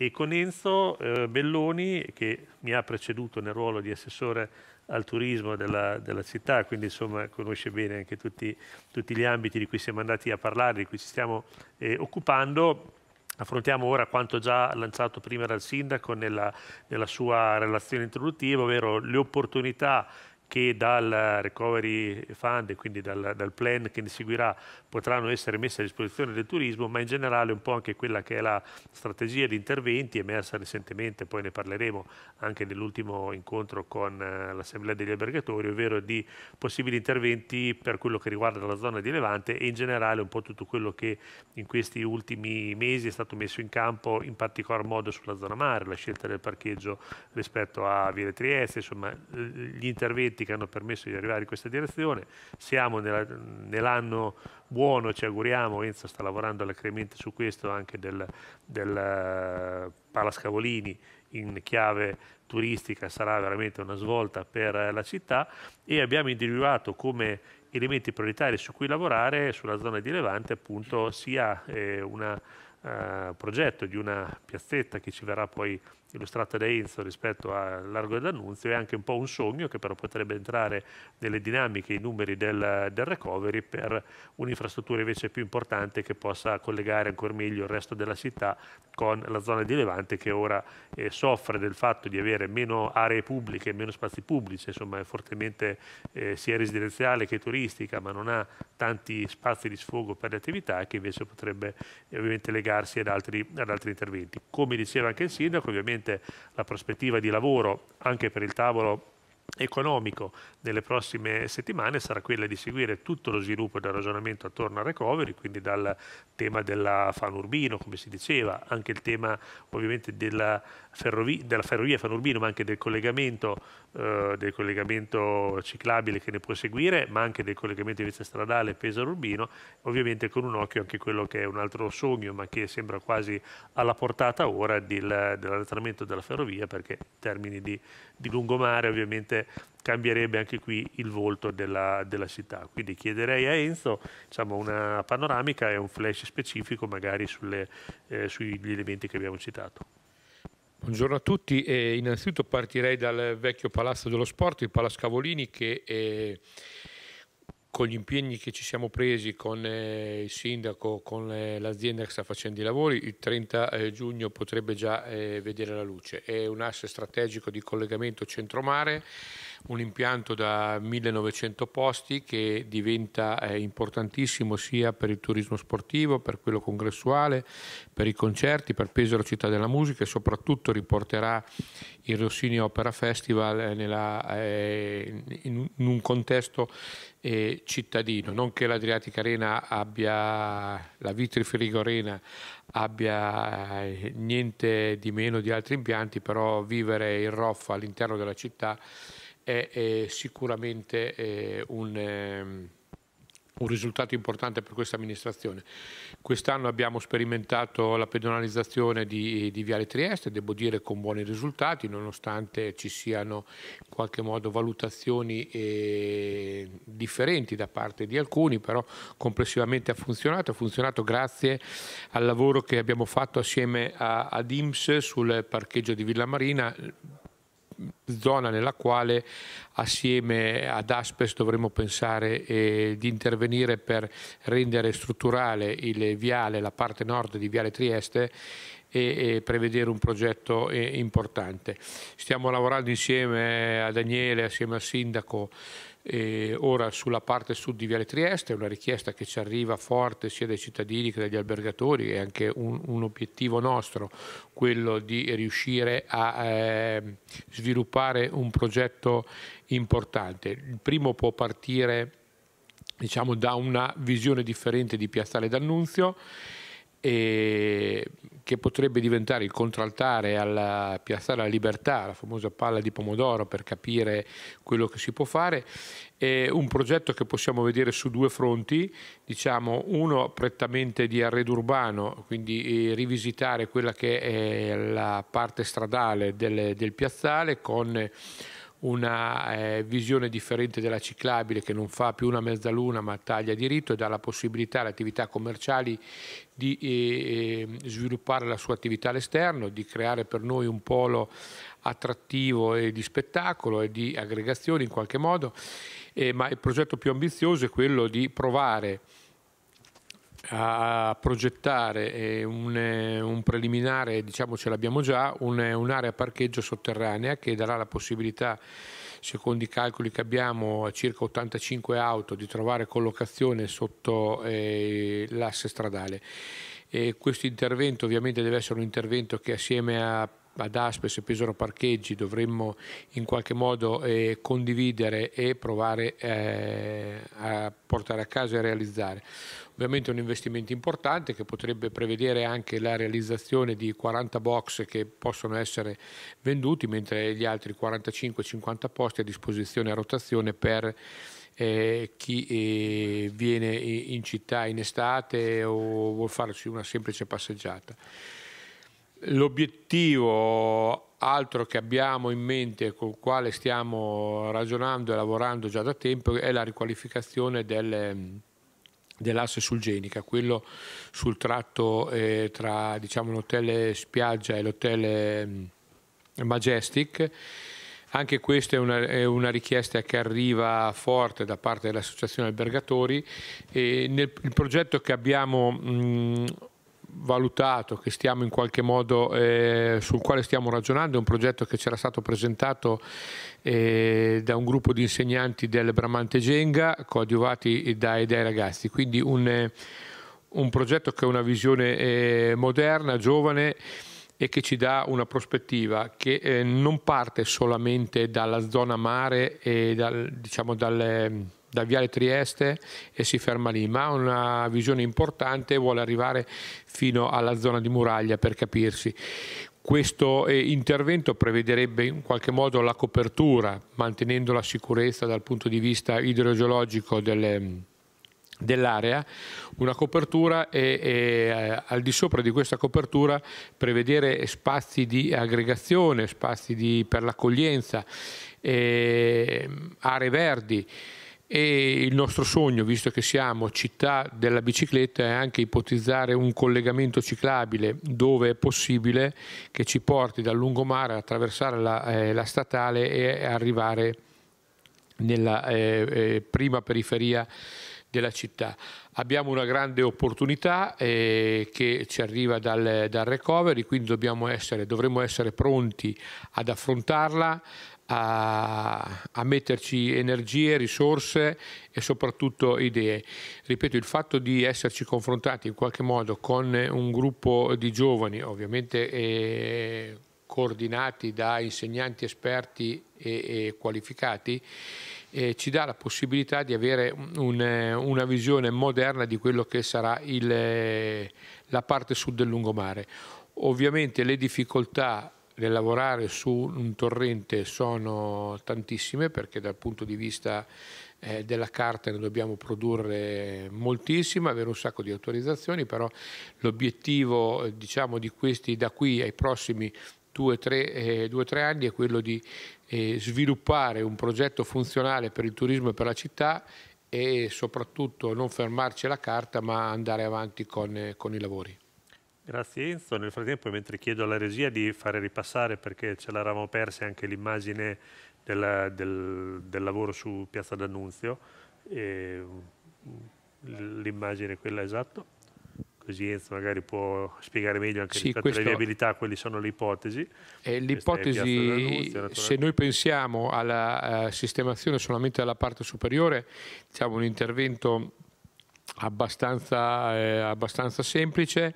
e con Enzo eh, Belloni che mi ha preceduto nel ruolo di assessore al turismo della, della città, quindi insomma conosce bene anche tutti, tutti, gli ambiti di cui siamo andati a parlare, di cui ci stiamo eh, occupando. Affrontiamo ora quanto già lanciato prima dal Sindaco nella, nella sua relazione introduttiva, ovvero le opportunità che dal recovery fund e quindi dal, dal, plan che ne seguirà potranno essere messe a disposizione del turismo, ma in generale un po' anche quella che è la strategia di interventi emersa recentemente, poi ne parleremo anche nell'ultimo incontro con eh, l'Assemblea degli albergatori, ovvero di possibili interventi per quello che riguarda la zona di Levante e in generale un po' tutto quello che in questi ultimi mesi è stato messo in campo, in particolar modo sulla zona mare, la scelta del parcheggio rispetto a Vile Trieste, insomma gli interventi strumenti che hanno permesso di arrivare in questa direzione. Siamo nell'anno buono, ci auguriamo, Enzo sta lavorando alacremente su questo anche del, del eh, Palascavolini in chiave turistica sarà veramente una svolta per eh, la città e abbiamo individuato come elementi prioritari su cui lavorare sulla zona di Levante appunto sia eh, un eh, progetto di una piazzetta che ci verrà poi illustrata da Enzo rispetto al largo dell'annunzio, è anche un po' un sogno che però potrebbe entrare nelle dinamiche, i numeri del, del recovery per un'infrastruttura invece più importante che possa collegare ancora meglio il resto della città con la zona di Levante che ora eh, soffre del fatto di avere meno aree pubbliche, meno spazi pubblici, insomma è fortemente eh, sia residenziale che turistica, ma non ha tanti spazi di sfogo per le attività che invece potrebbe eh, ovviamente legarsi ad altri, ad altri interventi. Come diceva anche il sindaco, ovviamente sicuramente la prospettiva di lavoro anche per il tavolo economico nelle prossime settimane sarà quella di seguire tutto lo sviluppo del ragionamento attorno al recovery, quindi dal tema della fanurbino, come si diceva, anche il tema ovviamente della, ferrovia, della ferrovia fanurbino, ma anche del collegamento, eh, del collegamento, ciclabile che ne può seguire, ma anche del collegamento invece stradale Pesaro-Urbino, ovviamente con un occhio anche quello che è un altro sogno, ma che sembra quasi alla portata ora del, dell'allenamento della ferrovia, perché in termini di, di lungomare ovviamente sicuramente cambierebbe anche qui il volto della, della città. Quindi chiederei a Enzo diciamo, una panoramica e un flash specifico magari sulle, eh, sugli elementi che abbiamo citato. Buongiorno a tutti, eh, innanzitutto partirei dal vecchio Palazzo dello Sport, il Palazzo Cavolini che... È con gli impegni che ci siamo presi con eh, il sindaco, con eh, l'azienda che sta facendo i lavori, il 30 eh, giugno potrebbe già vedere la luce. È un asse strategico di collegamento centromare un impianto da 1900 posti che diventa eh, importantissimo sia per il turismo sportivo, per quello congressuale, per i concerti, per Pesaro Città della Musica e soprattutto riporterà il Rossini Opera Festival eh, nella, eh, in, in, un contesto eh, cittadino. Non che l'Adriatic Arena abbia, la Vitri Frigo Arena abbia eh, niente di meno di altri impianti, però vivere il ROF all'interno della città è, è sicuramente eh, un, eh, un, risultato importante per questa amministrazione. Quest'anno abbiamo sperimentato la pedonalizzazione di, di Viale Trieste, devo dire con buoni risultati, nonostante ci siano in qualche modo valutazioni eh, differenti da parte di alcuni, però complessivamente ha funzionato, ha funzionato grazie al lavoro che abbiamo fatto assieme a, ad IMS sul parcheggio di Villa Marina zona nella quale assieme ad Aspes dovremmo pensare eh, di intervenire per rendere strutturale il viale, la parte nord di Viale Trieste e, e prevedere un progetto eh, importante. Stiamo lavorando insieme a Daniele, assieme al Sindaco, e ora sulla parte sud di Viale Trieste è una richiesta che ci arriva forte sia dai cittadini che dagli albergatori e anche un, un, obiettivo nostro, quello di riuscire a eh, sviluppare un progetto importante. Il primo può partire diciamo, da una visione differente di Piazzale D'Annunzio e che potrebbe diventare il contraltare alla Piazza della Libertà, la famosa palla di pomodoro per capire quello che si può fare, è un progetto che possiamo vedere su due fronti, diciamo uno prettamente di arredo urbano, quindi eh, rivisitare quella che è la parte stradale del, del piazzale con una eh, visione differente della ciclabile che non fa più una mezzaluna ma taglia diritto e dà la possibilità alle attività commerciali di eh, eh, sviluppare la sua attività all'esterno, di creare per noi un polo attrattivo e di spettacolo e di aggregazione in qualche modo, eh, ma il progetto più ambizioso è quello di provare a progettare un, eh, un preliminare, diciamo ce l'abbiamo già, un'area un parcheggio sotterranea che darà la possibilità, secondo i calcoli che abbiamo, a circa 85 auto di trovare collocazione sotto eh, l'asse stradale. E questo intervento ovviamente deve essere un intervento che assieme a ad Aspes e Pesaro Parcheggi dovremmo in qualche modo eh, condividere e provare eh, a portare a casa e a realizzare. Ovviamente è un investimento importante che potrebbe prevedere anche la realizzazione di 40 box che possono essere venduti, mentre gli altri 45-50 posti a disposizione a rotazione per eh, chi eh, viene in città in estate o vuol farci una semplice passeggiata. L'obiettivo altro che abbiamo in mente, con il quale stiamo ragionando e lavorando già da tempo, è la riqualificazione del, mm, dell'asse Genica, quello sul tratto eh, tra diciamo, l'hotel Spiaggia e l'hotel mm, Majestic. Anche questa è una, è una, richiesta che arriva forte da parte dell'Associazione Albergatori. E nel, il progetto che abbiamo mh, mm, valutato, che stiamo in qualche modo, eh, sul quale stiamo ragionando, è un progetto che c'era stato presentato eh, da un gruppo di insegnanti del Bramante Genga, coadiuvati dai, dai ragazzi. Quindi un, eh, un, progetto che ha una visione eh, moderna, giovane e che ci dà una prospettiva che eh, non parte solamente dalla zona mare e dal, diciamo, dalle, da Viale Trieste e si ferma lì, ma ha una visione importante e vuole arrivare fino alla zona di muraglia per capirsi. Questo eh, intervento prevederebbe in qualche modo la copertura, mantenendo la sicurezza dal punto di vista idrogeologico delle, dell'area, una copertura e, e, eh, al di sopra di questa copertura prevedere spazi di aggregazione, spazi di, per l'accoglienza, ehm, aree verdi e il nostro sogno, visto che siamo città della bicicletta, è anche ipotizzare un collegamento ciclabile dove è possibile che ci porti dal lungomare, attraversare la, eh, la statale e arrivare nella eh, eh prima periferia della città. Abbiamo una grande opportunità eh, che ci arriva dal, dal recovery, quindi essere, dovremo essere pronti ad affrontarla, a, a, metterci energie, risorse e soprattutto idee. Ripeto, il fatto di esserci confrontati in qualche modo con un gruppo di giovani, ovviamente eh, coordinati da insegnanti esperti e, e qualificati, eh, ci dà la possibilità di avere un, eh, una visione moderna di quello che sarà il, eh, la parte sud del lungomare. Ovviamente le difficoltà nel lavorare su un torrente sono tantissime perché dal punto di vista eh, della carta ne dobbiamo produrre moltissima, avere un sacco di autorizzazioni, però l'obiettivo diciamo, di questi da qui ai prossimi due o tre, eh, tre, anni è quello di eh, sviluppare un progetto funzionale per il turismo e per la città e soprattutto non fermarci alla carta ma andare avanti con, eh, con i lavori. Grazie Enzo. Nel frattempo, mentre chiedo alla regia di fare ripassare, perché ce l'eravamo persa anche l'immagine del, del, del, lavoro su Piazza D'Annunzio, l'immagine quella esatta, così Enzo magari può spiegare meglio anche sì, rispetto alle viabilità quali sono le ipotesi. Eh, l'ipotesi, se noi pensiamo alla uh, sistemazione solamente della parte superiore, diciamo un intervento abbastanza, eh, abbastanza semplice.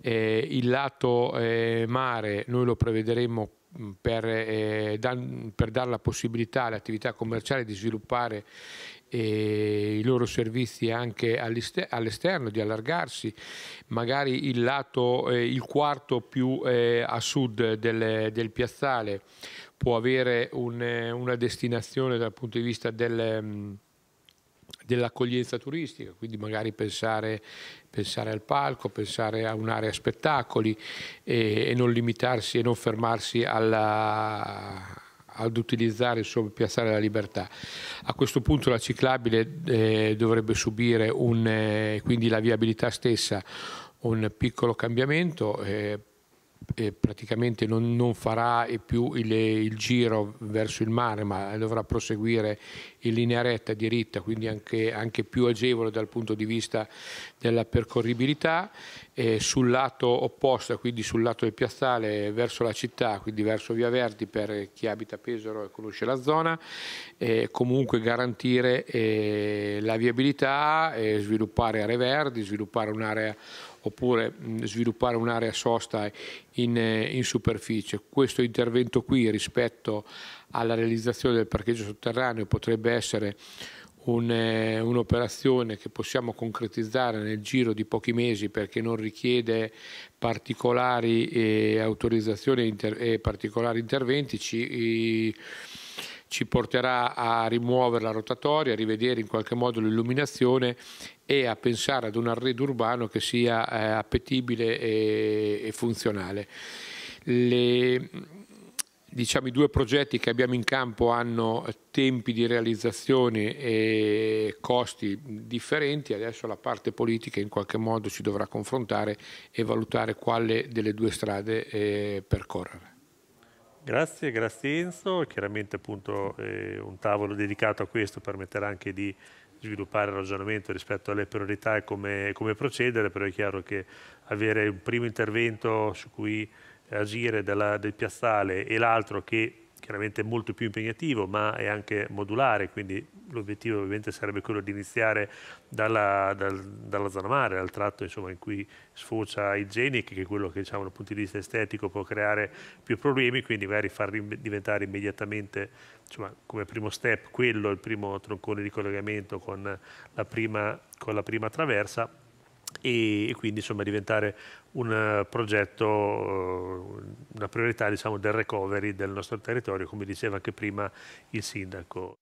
Eh, il lato eh, mare noi lo prevederemo mm, per, eh, dan, per dare la possibilità alle attività commerciali di sviluppare eh, i loro servizi anche all'esterno, di allargarsi, magari il lato, eh, il quarto più eh, a sud del, del, piazzale può avere un, eh, una destinazione dal punto di vista del mm, dell'accoglienza turistica, quindi magari pensare, pensare, al palco, pensare a un'area spettacoli e, e, non limitarsi e non fermarsi alla, ad utilizzare il piazzale della libertà. A questo punto la ciclabile eh, dovrebbe subire un, eh, quindi la viabilità stessa un piccolo cambiamento. Eh, praticamente non, non, farà più il, il, giro verso il mare ma dovrà proseguire in linea retta diritta quindi anche, anche più agevole dal punto di vista della percorribilità eh, sul lato opposto quindi sul lato del piazzale verso la città quindi verso Via Verdi per chi abita a Pesaro e conosce la zona eh, comunque garantire eh, la viabilità sviluppare aree verdi sviluppare un'area oppure sviluppare un'area sosta in, eh, in, superficie. Questo intervento qui rispetto alla realizzazione del parcheggio sotterraneo potrebbe essere eh, un'operazione un che possiamo concretizzare nel giro di pochi mesi perché non richiede particolari eh, autorizzazioni e, inter e eh, particolari interventi. Ci, eh, ci porterà a rimuovere la rotatoria, a rivedere in qualche modo l'illuminazione e a pensare ad un arredo urbano che sia eh, appetibile e, e funzionale. Le, diciamo, I due progetti che abbiamo in campo hanno tempi di realizzazione e costi differenti, adesso la parte politica in qualche modo ci dovrà confrontare e valutare quale delle due strade eh, percorrere. Grazie, grazie Enzo, chiaramente appunto eh, un tavolo dedicato a questo permetterà anche di sviluppare il ragionamento rispetto alle priorità e come, come procedere, però è chiaro che avere un primo intervento su cui agire della, del piazzale e l'altro che chiaramente molto più impegnativo ma è anche modulare, quindi l'obiettivo ovviamente sarebbe quello di iniziare dalla, dal, dalla zona mare, dal tratto insomma, in cui sfocia il Genic, che è quello che diciamo, dal punto di vista estetico può creare più problemi, quindi magari far diventare immediatamente insomma, come primo step quello il primo troncone di collegamento con la prima, con la prima traversa e, quindi insomma, diventare un eh, progetto, eh, una priorità diciamo, del recovery del nostro territorio, come diceva anche prima il sindaco.